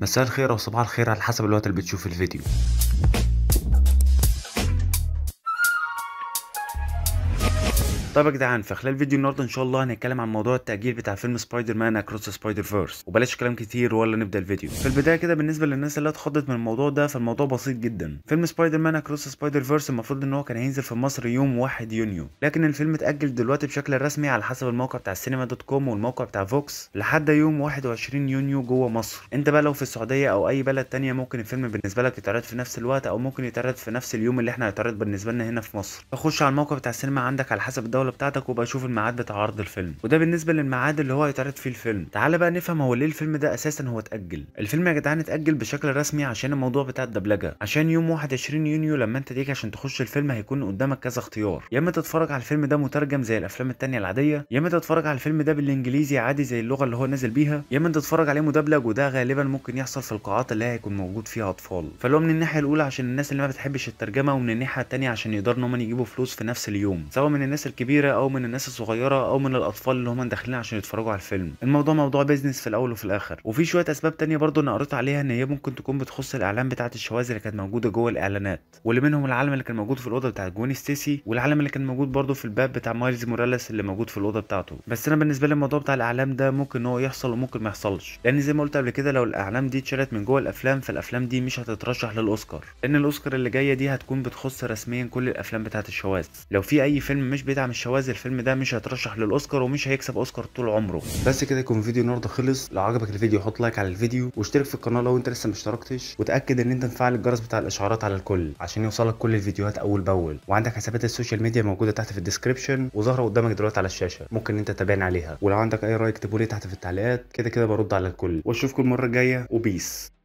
مساء الخير او صباح الخير على حسب الوقت اللي بتشوف الفيديو طيب يا جدعان في خلال فيديو النهارده ان شاء الله هنتكلم عن موضوع التاجيل بتاع فيلم سبايدر مان اكروس سبايدر فيرس وبلاش كلام كتير ولا نبدا الفيديو في البدايه كده بالنسبه للناس اللي اتخضت من الموضوع ده فالموضوع بسيط جدا فيلم سبايدر مان اكروس سبايدر فيرس المفروض ان هو كان هينزل في مصر يوم 1 يونيو لكن الفيلم اتاجل دلوقتي بشكل رسمي على حسب الموقع بتاع السينما دوت كوم والموقع بتاع فوكس لحد يوم 21 يونيو جوه مصر انت بقى لو في السعوديه او اي بلد تانية ممكن الفيلم بالنسبه لك يتعرض في نفس الوقت او ممكن يتعرض في نفس اليوم اللي احنا هيتعرض بالنسبه لنا هنا في مصر اخش على الموقع بتاع السينما عندك على حسب الجوله بتاعتك وبقى شوف الميعاد بتاع عرض الفيلم وده بالنسبه للميعاد اللي هو هيتعرض فيه الفيلم تعالى بقى نفهم هو ليه الفيلم ده اساسا هو اتاجل الفيلم يا جدعان اتاجل بشكل رسمي عشان الموضوع بتاع الدبلجه عشان يوم 21 يونيو لما انت تيجي عشان تخش الفيلم هيكون قدامك كذا اختيار يا اما تتفرج على الفيلم ده مترجم زي الافلام التانية العاديه يا اما تتفرج على الفيلم ده بالانجليزي عادي زي اللغه اللي هو نازل بيها يا اما تتفرج عليه مدبلج وده غالبا ممكن يحصل في القاعات اللي هيكون موجود فيها اطفال فلو من الناحيه الاولى عشان الناس اللي ما بتحبش الترجمه ومن الناحيه الثانيه عشان يقدروا ان يجيبوا فلوس في نفس اليوم سواء من الناس الكبيره الكبيره او من الناس الصغيره او من الاطفال اللي هم داخلين عشان يتفرجوا على الفيلم الموضوع موضوع بيزنس في الاول وفي الاخر وفي شويه اسباب تانية برضو انا قريت عليها ان هي ممكن تكون بتخص الاعلام بتاعه الشواذ اللي كانت موجوده جوه الاعلانات واللي منهم العلم اللي كان موجود في الاوضه بتاعه جوني ستيسي والعلم اللي كان موجود برضو في الباب بتاع مايلز موراليس اللي موجود في الاوضه بتاعته بس انا بالنسبه لي الموضوع بتاع الاعلام ده ممكن ان هو يحصل وممكن ما يحصلش لان زي ما قلت قبل كده لو الاعلام دي اتشالت من جوه الافلام فالافلام دي مش هتترشح للاوسكار لان الاوسكار اللي جايه دي هتكون بتخص رسميا كل الافلام بتاعه الشواذ لو في اي فيلم مش بيدعم شواذ الفيلم ده مش هيترشح للاوسكار ومش هيكسب اوسكار طول عمره بس كده يكون فيديو النهارده خلص لو عجبك الفيديو حط لايك على الفيديو واشترك في القناه لو انت لسه ما اشتركتش وتاكد ان انت مفعل الجرس بتاع الاشعارات على الكل عشان يوصلك كل الفيديوهات اول باول وعندك حسابات السوشيال ميديا موجوده تحت في الديسكربشن وظاهره قدامك دلوقتي على الشاشه ممكن انت تتابعني عليها ولو عندك اي راي اكتبه لي تحت في التعليقات كده كده برد على الكل واشوفكم المره الجايه وبيس